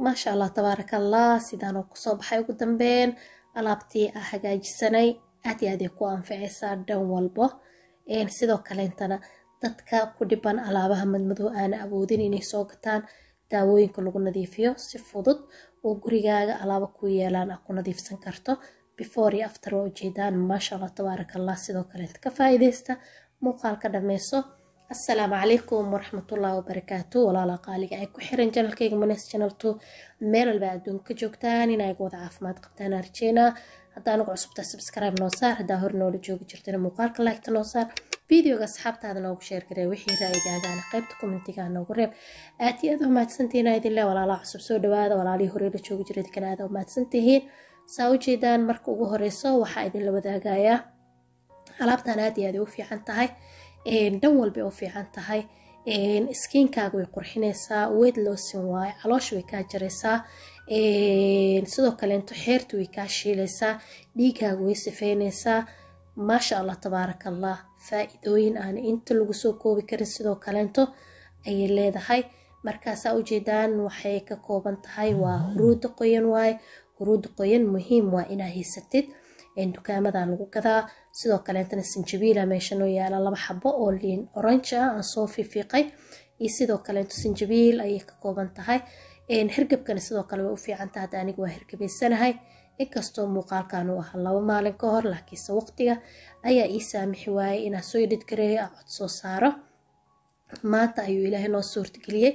maasha allah tabaaraka allah sidaan sidaanoo kusoo baxay ugu dambeen alaabtii a hagaajisanay aad iyo aad ay ku anficaysaa dhan walbo sidoo kaleentana dadka ku dhiban alaabaha madmadow aana awoodin inay soo gataan daawooyinka lagu nadiifiyo si fudud oo gurigaaga alaabo ku yeelaan aad ku nadiifsan karto before iyo after waa ujeedaan maasha allah tabaaraka allah sidoo kaleenta ka faa'iidaysta muuqaalka dhameyso asalaamu calaykum waraxmatullahi wabarakaatu walaala qaaliga ay ku xiran janalkayga manes janaltu meel walba adduunka ka joogtaan inayga wada caafimaad qabtaan arjeena haddaa anagu cusubta subscribe noo saar haddaa hor noola joogi jirtana muuqaalka laagta noo saar videoga asxaabtaada noogu sheer garee wixii ra'yigaagaana qaybta kommentiga noogu reeb aad iyo aad u mahadsantihiin idin cusub soo dhawaada walaalihii horey la joogi jiray kana aad u saa u jeedaan marka ugu horeyso waxaa idinla wadaagayaa alaabtan aad iyo aad ugu fiican tahay dhan walbay u fiican tahay iskiinkaaga way qurxinaysaa weyd loosin waayo caloosha way kaa jaraysaa sidoo kaleento xeerta way kaa shiilaysaa dhiigaaga way sifeynaysaa maasha allah tabaarak allah faa-iidooyin aana inta lagu soo koobi karin sidoo kaleento ayay leedahay markaasaa ujeedaan waxay ka kooban tahay waa huruuda qoyan waaye huruuda qoyan muhiim waa inaa haysatid dukaamada lagu gadaa sidoo kaleetana sanjabiila meesha noo yaala laba xabo oo liin orange ah aan soo fiifiiqay iyo sidoo kaleeto sanjabiil ayay ka kooban tahay hirgabkana sidoo kale way u fiican tahay hadda aniga waa hirgabaysanahay inkastoo muuqaalkan uu ahaa laba maalin ka hor laakiinse waqtiga ayaa ii saamixi waayay inaan soo edhid gareeyo aan ah, cod soo saaro maanta ayuu ilaahay noo suurtageliyey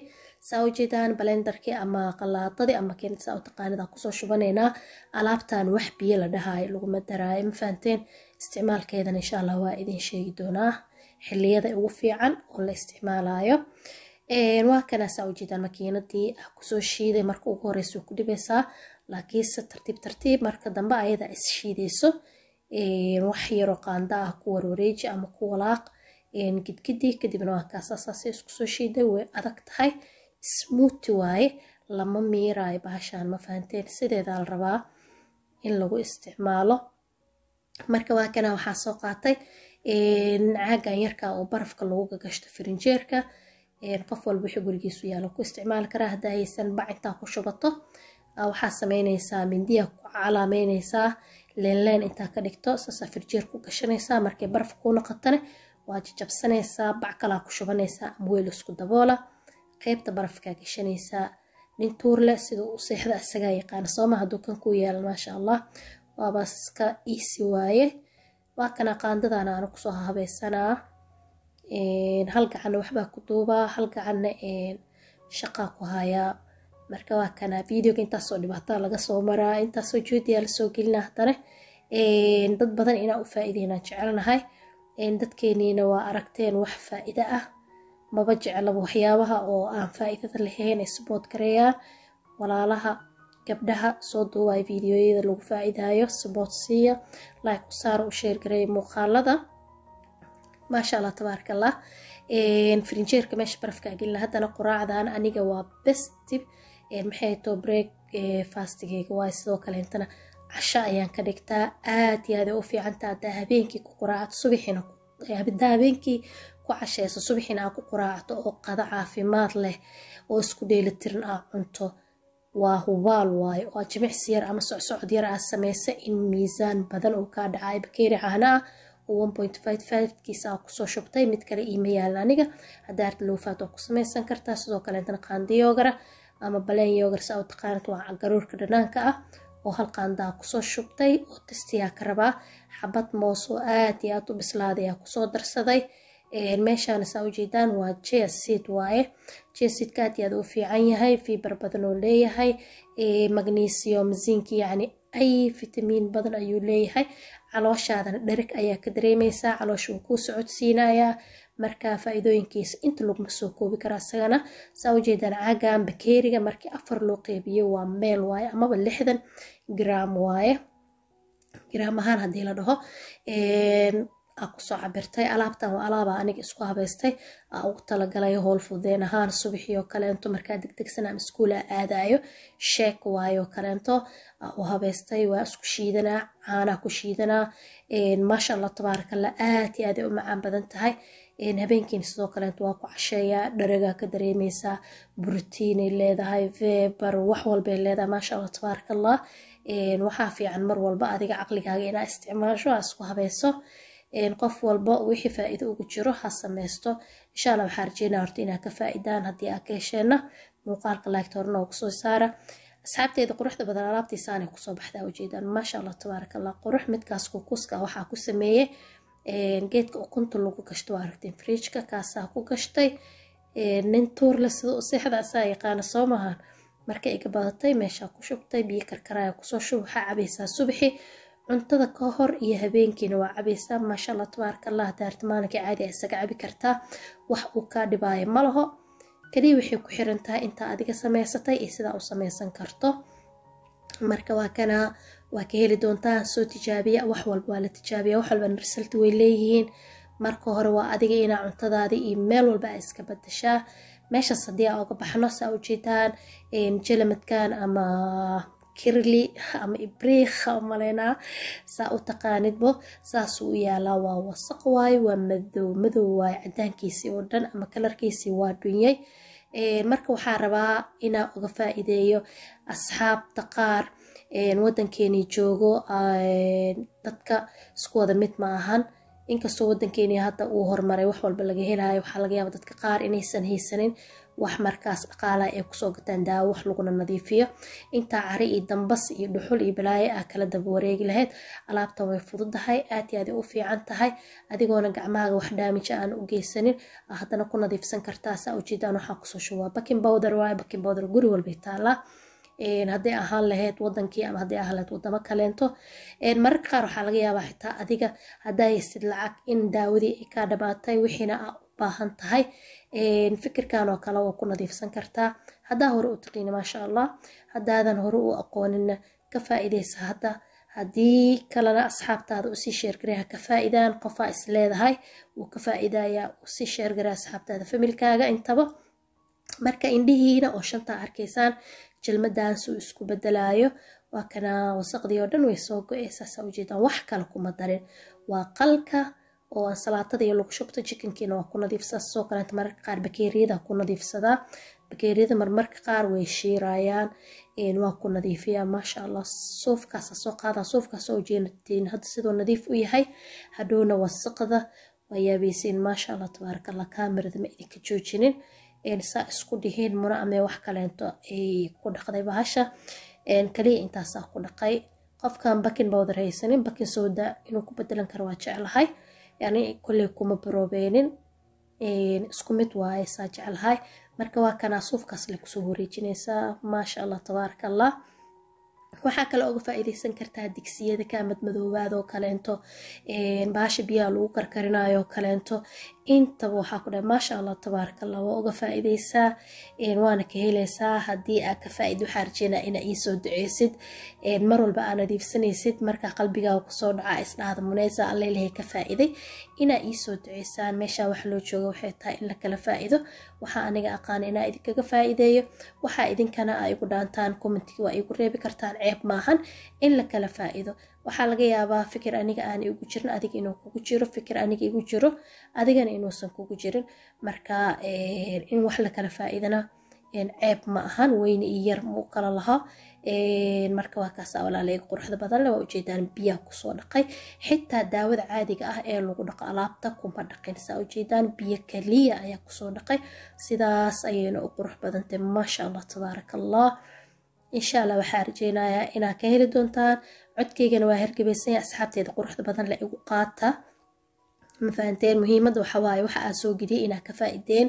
saa ujeedaan balendarkii ama qalaadadii ama keensaa utaqaanida kusoo shubanaynaa alaabtan wax biyo la dhahaayo laguma daraayo mafahanteen isticmaalkeedan insha allah waa idin sheegi doonaa xiliyada ugu fiican oo la isticmaalayo waa kana saa ujeedaan makiinadii ah kusoo shiiday marka ugu horeysa ku dhibaysaa laakiinse tartiib tartiib marka dambe ayada isshiideyso wax yaroo qaanda ah ku warwareeji ama ku walaaq gidgidii kadibna waa kaasasaasi iskusoo shiiday way adag tahay smuuti waaye lama miiraayo bahashaan ma fahanteen sideedaa la rabaa in lagu isticmaalo marka waa kanaa waxaa soo qaatay caagan yarka oo barafka lagu gagashto firinjeerka qof walba wixii gurigiisu yaalo ku isticmaali karaa haddaa haysan bacintaa ku shubato waxaa sameynaysaa mindiya ku calaameynaysaa leenleen intaa ka dhigto saasaa firjeer ku gashanaysaa markay baraf kuu noqotane waa jajabsanaysaa bac kalaa ku shubanaysaa ama weel isku daboola qaybta barafkaa gashanaysaa nin tuurle siduu u seexda isagaa yaqaana sooma hadduu kan ku yaala maasha allah waabaska iisi waaye waa kana qaandadana aanu kusoo habaysanaa hal gacanna waxbaa ku duubaa hal gacanna shaqaa ku hayaa marka waa kana videoga intaasoo dhibaataa laga soo maraa intaasoo juudiyaa lasoo gelinaa haddana dad badan inaa u faa'iideynaan jecelnahay dadkeeniina waa aragteen wax faa'iido ah maba jeclaba waxyaabaha oo aan faa'iidada lahayn ee sabood gareeya walaalaha gabdhaha soo duuwaay fiidiyoyada lagu faa'iidaayo sabood siiya laayk u saara u sheer gareeya muuqaalada maasha allah tabaarka allah farinjeerka meesha barafka agila haddana quraacdan aniga waa bestib maxay too break fastigeyga waay sidoo kale intana casho ayaan ka dhigtaa aad iyo aad u fiicanta haddaa habeenkii ku quraacad subaxiina habeenkii ku casheyso subaxina aa ku quraacdo oo qado caafimaad leh oo isku dheeli tiran aa cunto waa hubaal waay oo jimicsi yar ama socsocod yar aa sameysa in miisaan badan uu kaa dhacayba keeri caana ah oo kiisa aa kusoo shubtay mid kale iima yaalan aniga haddaa arti lowfaad waa ku sameysan kartaa sidoo kaleetana qaandiyoogara ama baleen yoogar aa u waa garoorka dhanaanka ah oo hal qaandaa kusoo shubtay oo tastiyaa ka rabaa xabad moos oo aad iyo aad u bislaaday aa kusoo darsaday meeshaan saa ujeedaan waa jesid waaye jesidka aad iyo aad u fiican yahay fiber badan oo leeyahay magnesium zinc yacni ay vitamin badan ayuu leeyahay calooshaadana dherig ayaa ka dareemaysaa caloosha uu kuu socodsiinayaa marka faa-iidooyinkiisa inta laguma soo koobi karaa isagana saa ujeedaan cagan bakeeriga markii afar loo qeybiyo waa meel waaye amaba lixdan graam waaye graam ahaan haddii la dhaho aa kusoo cabirtay alaabtan waa alaaba aniga isku habaystay aa ugu talagalay howl fudeen ahaan subaxii kaleento markaa degdegsan ama iskuula aadaayo sheek waayoo kaleento u habaystay waa isku shiidanaa caanaa ku shiidanaa maasha allah tabaarakallah aad iyo aaday u macaan badan tahay habeenkiina sidoo kaleento waa ku casheeyaa dharegaa ka dareemeysaa brotiinay leedahay veber wax walbay leedahay maasha allah tabaarakallah waxaa fiican mar walba adiga caqligaaga inaa isticmaasho aa isku habayso qof walbo wixii faa-iido ugu jiro ha sameysto insha waxaa rajeynaa horta inaa ka faa haddii aa ka hesheenna muuqaalka laagta horena oo kusoo saara asxaabteeda quruxda badan alaabtiisaanay kusoo baxdaa ujeedaan maasha allah tabaarak allah qurux midkaas kukuska waxaa ku sameeyey geedka ukunta lagu gashto waa aragteen friijka kaasaa ku gashtay nin tuurle sida u seexda yaqaana soo maahan marka iga badatay meeshaa ku shubtay biyo karkaraya kusoo shub waxaa cabaysaa subaxi cuntada ka hor iyo habeenkiina waa cabaysaa maashaalla tabaarakallah daarta maalinkai caadi a isaga cabi kartaa wax uu kaa dhibaayo ma laho kaliya waxay ku xiran tahay intaa adiga samaysatay iyo sidaa u samaysan karto marka waa kanaa waa ka heli doontaa soo tijaabiya wax walba waa la tijaabiya wax walba result way leeyihiin marka hore waa adiga inaa cuntadaadi iyo meel walba a iska badashaa meeshaas haddii a oga baxno saa ujeedaan jalamadkan ama kirli ama ibriikh umaleynaa saa u taqaanidbo saasuu u yaalaa waa wasaq waaye waa madow madow waaye cadaankiisii oo dhan ama kalarkiisii waa dunyay marka waxaa rabaa inaa uga faa'iideeyo asxaabta qaar wadankeeni joogo dadka isku wada mid ma ahan inkastoo wadankeeni hadda uu horumaray wax walba laga helayo waxaa laga yaaba dadka qaar inaysan haysanin wax markaas dhaqaalaha ay kusoo gataan daawo wax laguna nadiifiyo intaa cari iyo dambas iyo dhuxul iyo balaayo ah kala daba wareegi lahayd alaabtan way fududahay aad iyo aad u fiican tahay adigoona gacmahaaga wax dhaamija aan u geysanin ah, haddana ku nadiifsan kartaa saa ujeedaan waxaan kusoo shubaa bakin bowder waayo bakin bowder guri walbay taallaa hadday ahaan lahayd wadankii ama hadday ahaan lahayd wadamo kaleento mararka qaar waxaa laga yaabaa xitaa adiga haddaa haysid lacag in daawadii ay kaa dhamaatay wixiina ah baahan tahay fikirkan oo kale waa ku nadiifsan kartaa haddaa hore u taqiina maasha allah haddaadan hore u aqoonina ka faaideysa hadda haddii kalena asxaabtaada usii sheergaray ha ka faa'iidaan qofaa is leedahay wuu ka faa'iidayaa usii sheergaray asxaabtaada familkaaga intaba marka indhihiina oo shantaa arkaysaan jilmadaans uu isku bedelaayo waa kana wasaqdii oo dhan way soo go-eysaa saa ujeedaan wax kale kuma darin waa qalka oo salaatada iyo lagu shubto jikinkiina waa ku nadiifsaa sidoo kaleet mararka qaar bakeeriyada ku nadiifsadaa bakeeriyada marmarka qaar way shiirayaan waa ku nadiifiyaa maasha allah suufkaasa soo qaadaa suufkaas oo jeenatiin hadda sidoo nadiif u yahay hadhowna wasaqda waa yaabaysiin maasha allah tabaaraka allah ma idinka joojinin saa isku dhihiin muna ama wax kaleento ay ku dhaqday bahasha kaliya intaasaa ku dhaqay qofkan bakin ba bakin sooda inuu ku bedelan karo waa jeclahay yani koley kuma baroobenin isku mid waaye saa jeclahay marka waa kanaa suufkaas le kusoo wareejinaysaa maasha allah tabaaraka allah waxaa kale uga faa'iidaysan kartaa digsiyada ka madmadoobaada oo kaleento baasha biyaha lagu karkarinayo oo kaleento intaba waxaa ku dhahay maasha allah tabaaraka allah waa uga faa'iidaysaa waana ka helaysaa haddii aa ka faa'id waxaa rajeynaa inaa iisoo duceysid mar walba aa nadiifsanaysid marka qalbigaaga kusoo dhacaa isdhahda muneysa alla ilahay ka faa'iiday inaa iisoo duceysaan meeshaa wax loo joogo waxay tahay in la kala faa'iido waxaa aniga aqaana inaa idinkaga faa'iideeyo waxaa idinkana aa igu dhaantaan commentiga waa igu reebi kartaan ceeb maahan in la kala faa-iido waxaa laga yaabaa fikir aniga aan igu jirin adiga inuu kugu jiro fikir aniga igu jiro adigana inuusan kugu jirin marka eh, in wax la kala faa ceeb ma ahan weyne iyo yar muu kala lahaa marka waa walaalayga quruxda badan le waa ujeedaan biyaa kusoo dhaqay xitaa daawada caadiga ah ee lagu dhaqo alaabta kuma dhaqin saa ujeedaan biyo kaliya ayaa kusoo dhaqay sidaas ayayna u qurux badantay maasha allah tabaarak allah insha allah waxaa arjeynayaa inaad ka heli doontaan codkeygana waa hargebaysanya asxaabteeda quruxda badan la igu qaata mafahanteen muhiimadda waxawaaye waxa aad soo gediyay inaad ka faa-ideen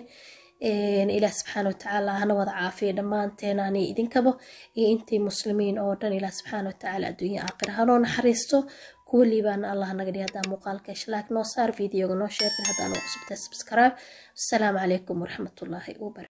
ilaah subxaana watacaala hana wada caafiya dhammaanteen ani idinkaba iyo intii muslimiin oo dhan ilaah subxaana watacaala adduunya aakira hanoo naxariisto kuwa liibaana allah naga dhihi haddaan muuqaalka hesha noo saar videoga noo sheegin haddaan u cusubtahay subscribe asalaamu calaykum waraxmatullaahi wabarakatu